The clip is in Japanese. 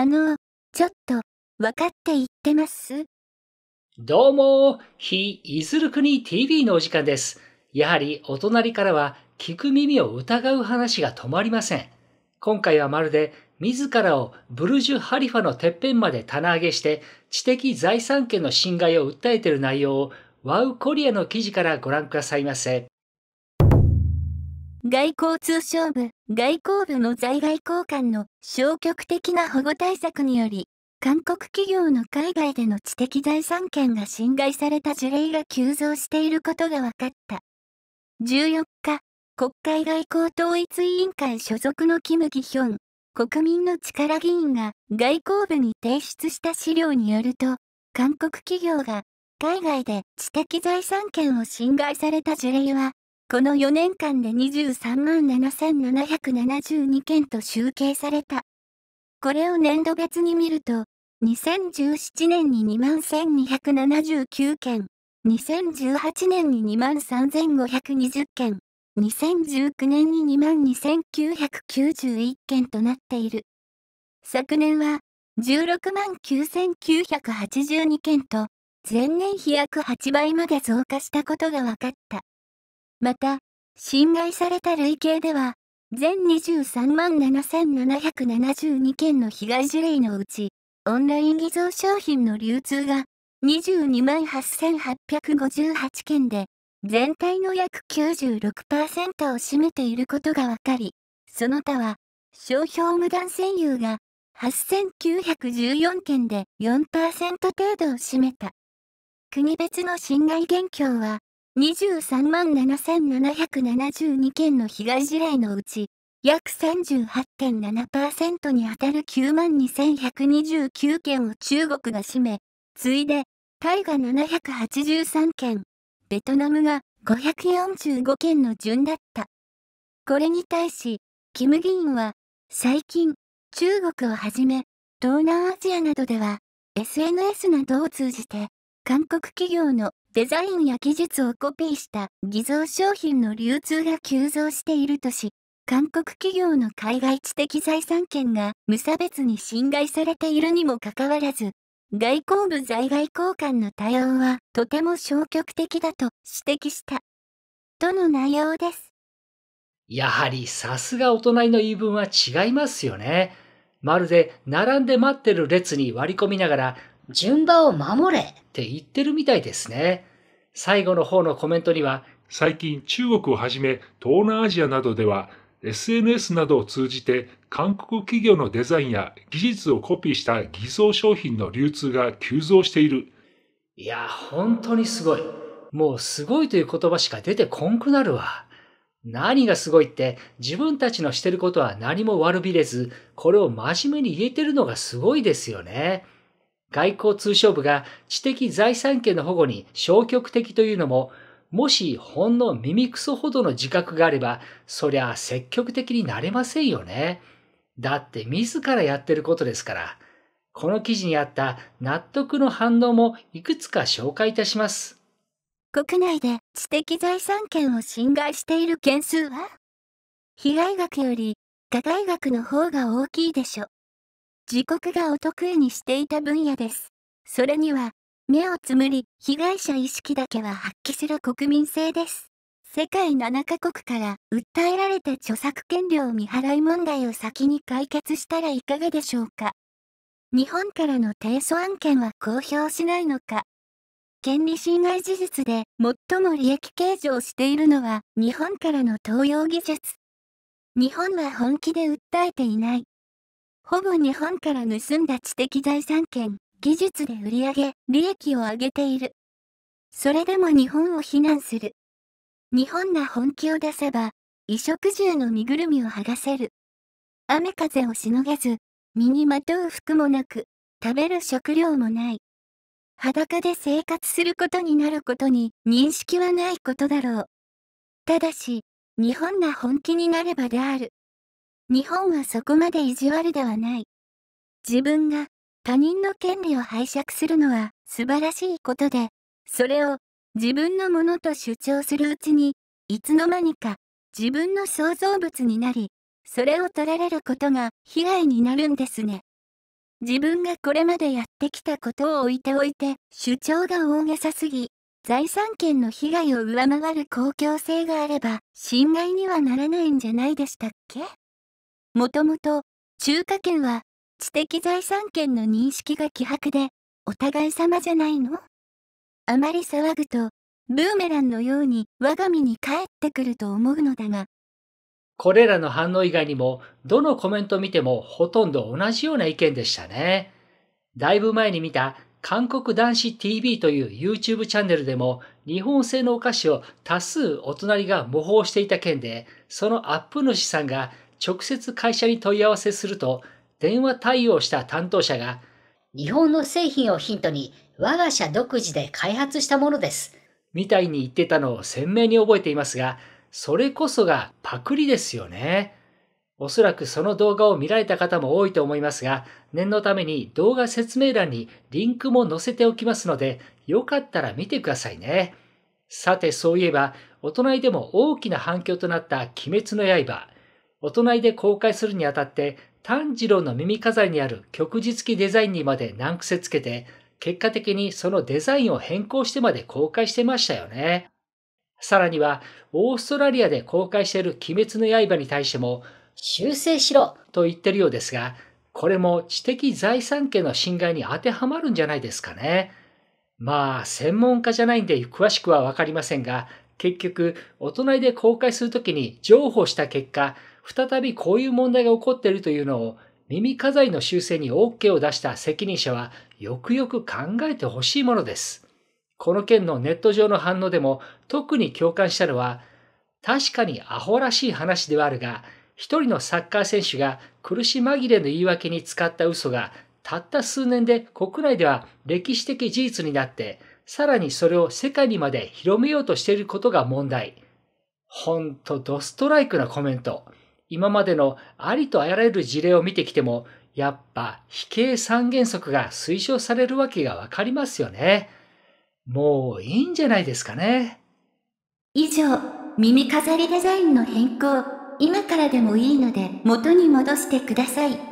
あの、ちょっと、分かって言ってますどうも、非いずる国 TV のお時間です。やはりお隣からは聞く耳を疑う話が止まりません。今回はまるで自らをブルジュ・ハリファのてっぺんまで棚上げして知的財産権の侵害を訴えている内容をワウ・コリアの記事からご覧くださいませ。外交通商部、外交部の在外交官の消極的な保護対策により、韓国企業の海外での知的財産権が侵害された事例が急増していることが分かった。14日、国会外交統一委員会所属のキム・ギヒョン、国民の力議員が外交部に提出した資料によると、韓国企業が海外で知的財産権を侵害された事例はこの4年間で23万7772件と集計された。これを年度別に見ると、2017年に2万1279件、2018年に2万3520件、2019年に2万2991件となっている。昨年は16万9982件と、前年比約8倍まで増加したことが分かった。また、侵害された累計では、全23万7772件の被害事例のうち、オンライン偽造商品の流通が22万8858件で、全体の約96%を占めていることが分かり、その他は、商標無断占有が8914件で4%程度を占めた。国別の侵害現況は、23万7772件の被害事例のうち、約38.7%に当たる9万2129件を中国が占め、次いで、タイが783件、ベトナムが545件の順だった。これに対し、キム議員は、最近、中国をはじめ、東南アジアなどでは、SNS などを通じて、韓国企業のデザインや技術をコピーした偽造商品の流通が急増しているとし、韓国企業の海外知的財産権が無差別に侵害されているにもかかわらず、外交部在外交官の対応はとても消極的だと指摘した。との内容です。やはりさすがお隣の言い分は違いますよね。まるで並んで待ってる列に割り込みながら順番を守れって言ってるみたいですね。最後の方のコメントには、最近中国をはじめ東南アジアなどでは SNS などを通じて韓国企業のデザインや技術をコピーした偽造商品の流通が急増している。いや、本当にすごい。もうすごいという言葉しか出てこんくなるわ。何がすごいって自分たちのしてることは何も悪びれず、これを真面目に言えてるのがすごいですよね。外交通商部が知的財産権の保護に消極的というのも、もしほんの耳くそほどの自覚があれば、そりゃ積極的になれませんよね。だって自らやってることですから。この記事にあった納得の反応もいくつか紹介いたします。国内で知的財産権を侵害している件数は被害額より加害額の方が大きいでしょ。自国がお得意にしていた分野です。それには、目をつむり、被害者意識だけは発揮する国民性です。世界7カ国から訴えられた著作権料未払い問題を先に解決したらいかがでしょうか。日本からの提訴案件は公表しないのか。権利侵害事実で最も利益計上しているのは日本からの東洋技術。日本は本気で訴えていない。ほぼ日本から盗んだ知的財産権、技術で売り上げ、利益を上げている。それでも日本を非難する。日本が本気を出せば、衣食住の身ぐるみを剥がせる。雨風をしのげず、身にまとう服もなく、食べる食料もない。裸で生活することになることに認識はないことだろう。ただし、日本が本気になればである。日本はそこまで意地悪ではない。自分が他人の権利を拝借するのは素晴らしいことで、それを自分のものと主張するうちに、いつの間にか自分の創造物になり、それを取られることが被害になるんですね。自分がこれまでやってきたことを置いておいて、主張が大げさすぎ、財産権の被害を上回る公共性があれば、侵害にはならないんじゃないでしたっけもともと、中華圏は知的財産権の認識が希薄で、お互い様じゃないのあまり騒ぐと、ブーメランのように我が身に帰ってくると思うのだが。これらの反応以外にも、どのコメント見てもほとんど同じような意見でしたね。だいぶ前に見た韓国男子 TV という YouTube チャンネルでも日本製のお菓子を多数お隣が模倣していた件で、そのアップ主さんが直接会社に問い合わせすると、電話対応した担当者が、日本の製品をヒントに我が社独自で開発したものです。みたいに言ってたのを鮮明に覚えていますが、それこそがパクリですよね。おそらくその動画を見られた方も多いと思いますが、念のために動画説明欄にリンクも載せておきますので、よかったら見てくださいね。さてそういえば、お隣でも大きな反響となった鬼滅の刃。お隣で公開するにあたって、炭治郎の耳飾りにある旭日記デザインにまで難癖つけて、結果的にそのデザインを変更してまで公開してましたよね。さらには、オーストラリアで公開している鬼滅の刃に対しても、修正しろと言ってるようですが、これも知的財産権の侵害に当てはまるんじゃないですかね。まあ、専門家じゃないんで詳しくはわかりませんが、結局、お隣で公開するときに譲歩した結果、再びこういう問題が起こっているというのを耳飾りの修正に OK を出した責任者はよくよく考えてほしいものです。この件のネット上の反応でも特に共感したのは確かにアホらしい話ではあるが一人のサッカー選手が苦し紛れの言い訳に使った嘘がたった数年で国内では歴史的事実になってさらにそれを世界にまで広めようとしていることが問題。ほんとドストライクなコメント。今までのありとあらゆる事例を見てきても、やっぱ非形三原則が推奨されるわけがわかりますよね。もういいんじゃないですかね。以上、耳飾りデザインの変更、今からでもいいので元に戻してください。